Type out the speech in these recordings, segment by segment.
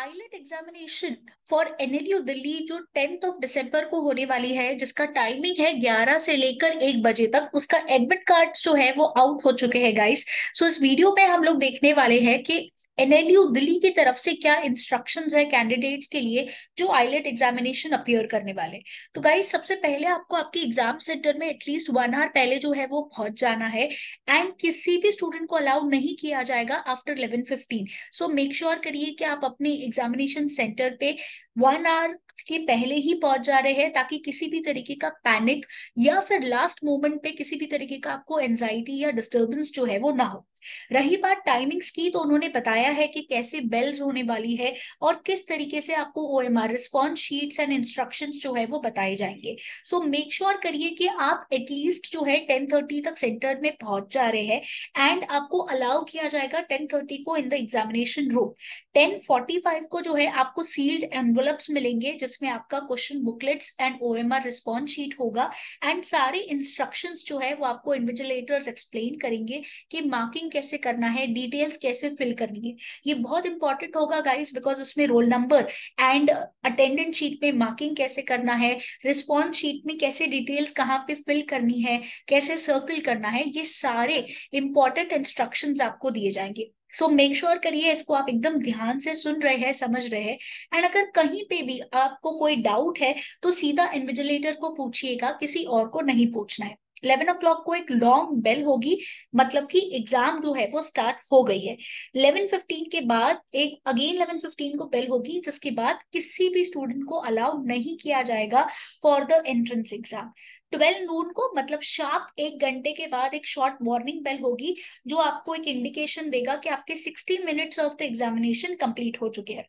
eyelet examination for NLU Delhi जो tenth of December को होने वाली है जिसका टाइमिंग है ग्यारह से लेकर एक बजे तक उसका एडमिट कार्ड जो है वो आउट हो चुके हैं गाइस सो इस वीडियो में हम लोग देखने वाले हैं कि एनएलयू दिल्ली की तरफ से क्या इंस्ट्रक्शन है कैंडिडेट्स के लिए जो आईलेट एग्जामिनेशन अपियर करने वाले तो गाइज सबसे पहले आपको आपके एग्जाम सेंटर में एटलीस्ट वन आवर पहले जो है वो पहुंच जाना है एंड किसी भी स्टूडेंट को अलाउ नहीं किया जाएगा after eleven fifteen so make sure करिए कि आप अपने एग्जामिनेशन सेंटर पे वन आवर के पहले ही पहुंच जा रहे हैं ताकि किसी भी तरीके का पैनिक या फिर लास्ट मोमेंट पे किसी भी तरीके का आपको एनजाइटी या डिस्टर्बेंस जो है वो ना हो रही बात टाइमिंग्स की तो उन्होंने बताया है कि कैसे बेल्स होने वाली है और किस तरीके से आपको O M R response sheets and instruction जो है वो बताए जाएंगे सो मेक श्योर करिए कि आप एटलीस्ट जो है टेन थर्टी तक सेंटर में पहुंच जा रहे हैं एंड आपको अलाउ किया जाएगा टेन थर्टी को in the examination room ten forty five को जो है आपको सील्ड एनवलप्स मिलेंगे जिसमें आपका question booklets and O M R response sheet होगा एंड सारे इंस्ट्रक्शन जो है वो आपको इन्विजिलेटर्स एक्सप्लेन करेंगे कि मार्किंग कैसे करना है डिटेल्स कैसे फिल करनी है ये बहुत इंपॉर्टेंट होगा गाइज बिकॉज इसमें roll number and attendant sheet में मार्किंग कैसे करना है रिस्पॉन्स शीट में कैसे डिटेल्स कहाँ पे फिल करनी है कैसे सर्कल करना है ये सारे इंपॉर्टेंट इंस्ट्रक्शन आपको दिए जाएंगे सो मेक श्योर करिए इसको आप एकदम ध्यान से सुन रहे हैं समझ रहे हैं एंड अगर कहीं पे भी आपको कोई डाउट है तो सीधा इन्विजिलेटर को पूछिएगा किसी और को नहीं पूछना है इलेवन ओ क्लॉक को एक लॉन्ग बेल होगी मतलब कि एग्जाम जो है वो स्टार्ट हो गई है इलेवन फिफ्टीन के बाद एक अगेन इलेवन फिफ्टीन को बेल होगी जिसके बाद किसी भी स्टूडेंट को अलाउ नहीं किया जाएगा for the entrance exam twelve noon को मतलब शार्प एक घंटे के बाद एक शॉर्ट वार्निंग बेल होगी जो आपको एक इंडिकेशन देगा कि आपके sixty minutes of the examination complete हो चुके हैं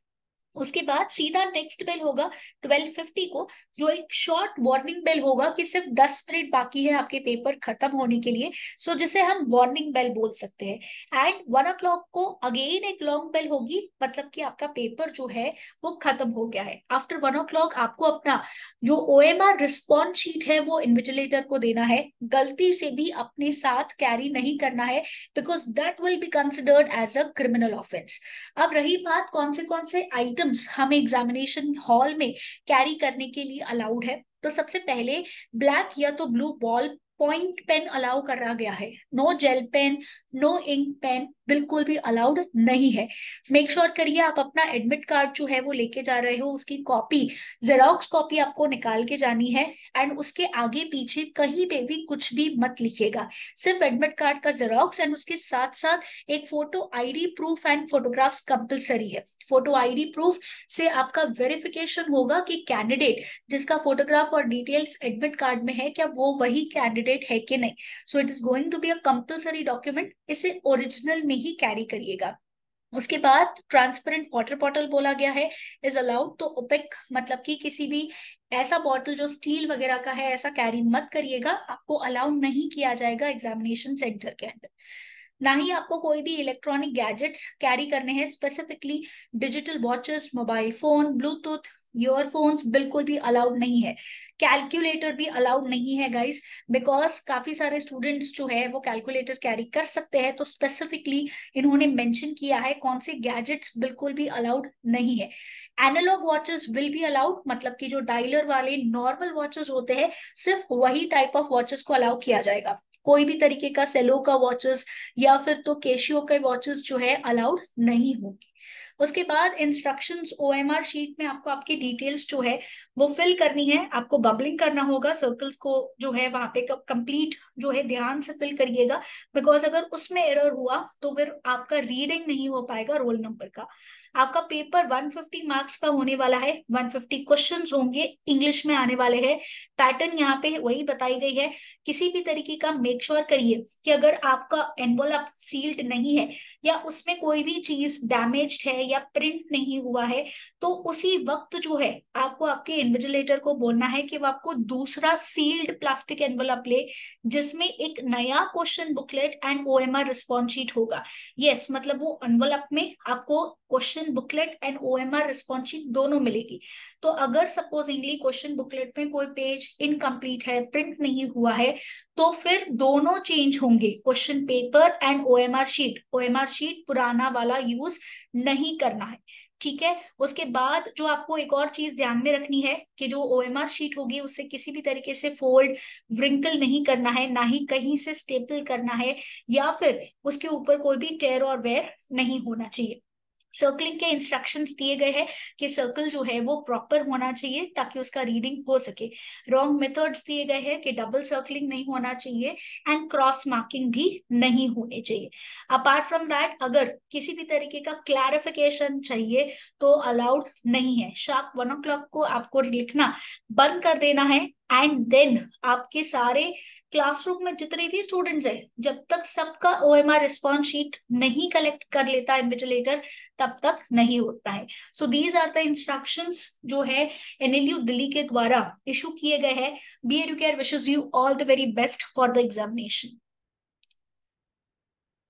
उसके बाद सीधा नेक्स्ट बेल होगा 1250 को जो एक शॉर्ट वार्निंग बेल होगा कि सिर्फ 10 मिनट बाकी है आपके पेपर खत्म होने के लिए सो so जिसे हम वार्निंग बेल बोल सकते हैं एंड वन ओ को अगेन एक लॉन्ग बेल होगी मतलब कि आपका पेपर जो है वो खत्म हो गया है आफ्टर वन ओ आपको अपना जो O M R response sheet है वो इन्विजिलेटर को देना है गलती से भी अपने साथ कैरी नहीं करना है because that will be considered as a criminal offence अब रही बात कौन से कौन से आइटम आइटम्स हमें एग्जामिनेशन हॉल में कैरी करने के लिए अलाउड है तो सबसे पहले ब्लैक या तो blue ball point pen allow करा गया है no gel pen no ink pen बिल्कुल भी अलाउड नहीं है मेक श्योर sure करिए आप अपना एडमिट कार्ड जो है वो लेके जा रहे हो उसकी कॉपी जेरोक्स कॉपी आपको निकाल के जानी है एंड उसके आगे पीछे कहीं पे भी कुछ भी मत लिखिएगा सिर्फ एडमिट कार्ड का जेरोक्स एंड उसके साथ साथ एक photo ID proof and photographs compulsory है फोटो आईडी प्रूफ से आपका वेरिफिकेशन होगा कि कैंडिडेट जिसका फोटोग्राफ और डिटेल्स एडमिट कार्ड में है क्या वो वही कैंडिडेट कैंडिडेट है कि नहीं so it is going to be a compulsory document इसे ओरिजिनल में ही कैरी करिएगा उसके बाद ट्रांसपेरेंट वाटर बॉटल बोला गया है इज अलाउड तो ओपेक मतलब कि किसी भी ऐसा बॉटल जो स्टील वगैरह का है ऐसा कैरी मत करिएगा आपको अलाउ नहीं किया जाएगा एग्जामिनेशन सेंटर के अंदर ना ही आपको कोई भी इलेक्ट्रॉनिक गैजेट्स कैरी करने हैं specifically digital watches mobile phone Bluetooth earphones बिल्कुल भी अलाउड नहीं है कैलकुलेटर भी अलाउड नहीं है गाइस बिकॉज काफी सारे स्टूडेंट्स जो है वो कैलकुलेटर कैरी कर सकते हैं तो स्पेसिफिकली इन्होंने मेंशन किया है कौन से गैजेट्स बिल्कुल भी अलाउड नहीं है analogue watches will be allowed मतलब कि जो डायलर वाले नॉर्मल वॉचेस होते हैं सिर्फ वही टाइप ऑफ वॉचेस को अलाउ किया जाएगा कोई भी तरीके का सेलो का वॉचेस या फिर तो केशियो के वॉचेस जो है अलाउड नहीं होंगे उसके बाद इंस्ट्रक्शंस ओएमआर शीट में आपको आपकी डिटेल्स जो है वो फिल करनी है आपको बबलिंग करना होगा सर्कल्स को जो है वहां पे कंप्लीट जो है ध्यान से फिल करिएगा बिकॉज अगर उसमें एरर हुआ तो फिर आपका रीडिंग नहीं हो पाएगा रोल नंबर का आपका पेपर 150 मार्क्स का होने वाला है 150 क्वेश्चंस होंगे इंग्लिश में आने वाले हैं पैटर्न यहाँ पे वही बताई गई है किसी भी तरीके का मेक श्योर sure करिए कि अगर आपका एनवलप सील्ड नहीं है या उसमें कोई भी चीज डैमेज है है या प्रिंट नहीं हुआ है तो उसी वक्त जो है आपको आपके इन्विजिलेटर को बोलना है कि वो आपको दूसरा सील्ड प्लास्टिक एनवलप ले जिसमें एक नया question booklet and O M R response sheet होगा यस yes, मतलब वो एनवलप में आपको question booklet and O M R response sheet दोनों मिलेगी तो अगर सपोजिंगली क्वेश्चन बुकलेट में कोई पेज इनकम्प्लीट है प्रिंट नहीं हुआ है तो फिर दोनों चेंज होंगे question paper and O M R sheet O M R sheet पुराना वाला यूज नहीं नहीं करना है ठीक है उसके बाद जो आपको एक और चीज ध्यान में रखनी है कि जो ओ एम आर शीट होगी उससे किसी भी तरीके से फोल्ड व्रिंकल नहीं करना है ना ही कहीं से स्टेपल करना है या फिर उसके ऊपर कोई भी टेर और वेयर नहीं होना चाहिए सर्कलिंग के इंस्ट्रक्शंस दिए गए हैं कि सर्कल जो है वो प्रॉपर होना चाहिए ताकि उसका रीडिंग हो सके रॉन्ग मेथड्स दिए गए हैं कि डबल सर्कलिंग नहीं होना चाहिए एंड क्रॉस मार्किंग भी नहीं होने चाहिए अपार्ट फ्रॉम दैट अगर किसी भी तरीके का क्लैरिफिकेशन चाहिए तो अलाउड नहीं है शार्प वन ओ को आपको लिखना बंद कर देना है एंड देन आपके सारे क्लासरूम में जितने भी स्टूडेंट्स हैं जब तक सबका O M R response sheet नहीं कलेक्ट कर लेता इन्विजिलेटर तब तक नहीं होता है so these are the instruction जो है यू दिल्ली के द्वारा इशू किए गए हैं B Ed care wishes you all the very best for the examination